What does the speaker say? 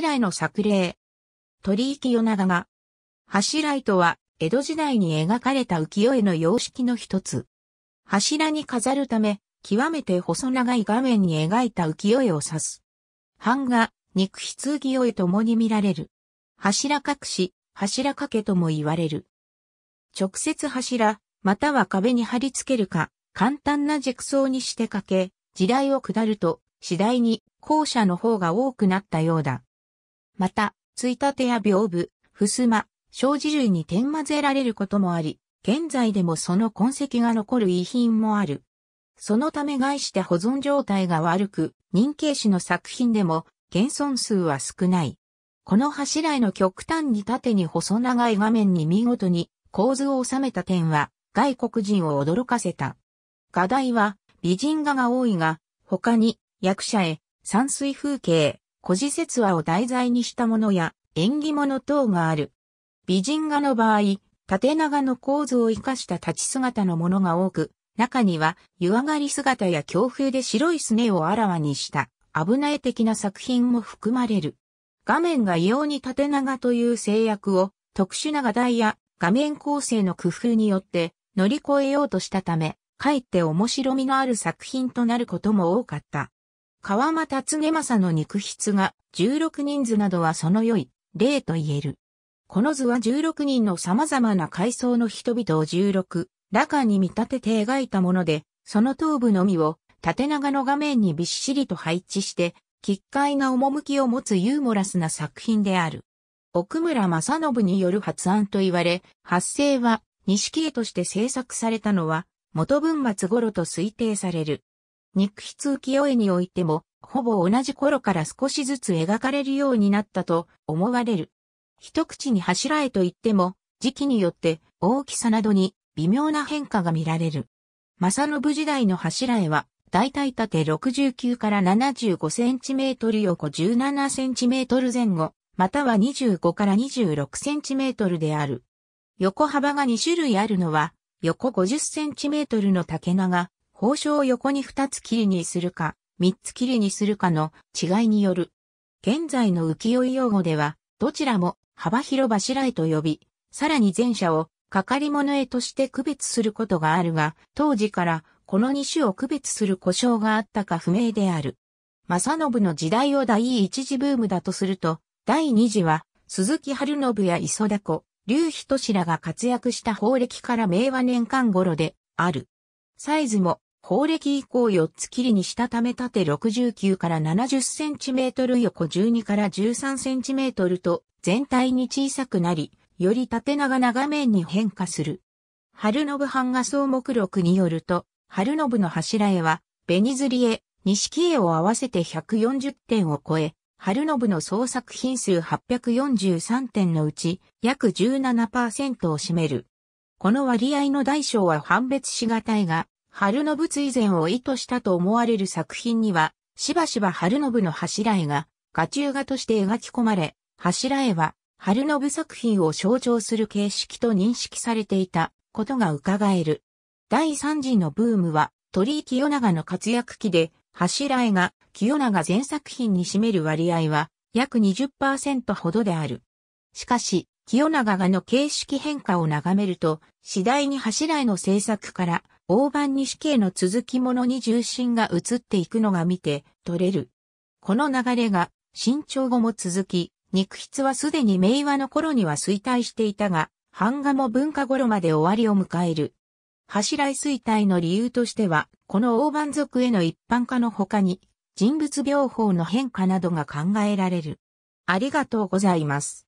来の作例。鳥居清長が。柱とは、江戸時代に描かれた浮世絵の様式の一つ。柱に飾るため、極めて細長い画面に描いた浮世絵を指す。版画、肉筆浮世絵ともに見られる。柱隠し、柱掛けとも言われる。直接柱、または壁に貼り付けるか、簡単な軸装にして掛け、時代を下ると、次第に後者の方が多くなったようだ。また、ついたてや屏風、ふすま、障子類に点混ぜられることもあり、現在でもその痕跡が残る遺品もある。そのため外して保存状態が悪く、認慶師の作品でも現存数は少ない。この柱への極端に縦に細長い画面に見事に構図を収めた点は外国人を驚かせた。画題は美人画が多いが、他に役者絵、山水風景、古事説話を題材にしたものや縁起物等がある。美人画の場合、縦長の構図を生かした立ち姿のものが多く、中には湯上がり姿や強風で白いすねをあらわにした危ない的な作品も含まれる。画面が異様に縦長という制約を特殊な画題や画面構成の工夫によって乗り越えようとしたため、かえって面白みのある作品となることも多かった。川間達根正の肉筆が16人図などはその良い例と言える。この図は16人の様々な階層の人々を16、羅漢に見立てて描いたもので、その頭部のみを縦長の画面にびっしりと配置して、奇怪な趣を持つユーモラスな作品である。奥村正信による発案と言われ、発生は、錦絵として制作されたのは、元文末頃と推定される。肉筆浮世絵においても、ほぼ同じ頃から少しずつ描かれるようになったと思われる。一口に柱絵といっても、時期によって大きさなどに微妙な変化が見られる。正信時代の柱絵は、大体縦69から75センチメートル横17センチメートル前後、または25から26センチメートルである。横幅が2種類あるのは、横50センチメートルの竹長、報酬を横に二つ切りにするか、三つ切りにするかの違いによる。現在の浮世絵用語では、どちらも幅広柱絵と呼び、さらに前者をかり物絵として区別することがあるが、当時からこの二種を区別する故障があったか不明である。正信の時代を第一次ブームだとすると、第二次は鈴木春信や磯田子、飛氏らが活躍した法歴から明和年間頃である。サイズも法歴以降4つ切りにしたため縦69から70センチメートル横12から13センチメートルと全体に小さくなり、より縦長長面に変化する。春信版画草目録によると、春信の柱絵は、紅ずり絵、錦絵を合わせて140点を超え、春信の創作品数843点のうち、約17%を占める。この割合の大小は判別しがたいが、春信追善を意図したと思われる作品には、しばしば春信の柱絵が、画中画として描き込まれ、柱絵は、春信作品を象徴する形式と認識されていたことが伺える。第三次のブームは、鳥居清長の活躍期で、柱絵が清長全作品に占める割合は、約20%ほどである。しかし、清長画の形式変化を眺めると、次第に柱絵の制作から、大判に死刑の続きものに重心が移っていくのが見て取れる。この流れが新潮後も続き、肉筆はすでに明和の頃には衰退していたが、版画も文化頃まで終わりを迎える。柱井衰退の理由としては、この大判族への一般化の他に、人物病法の変化などが考えられる。ありがとうございます。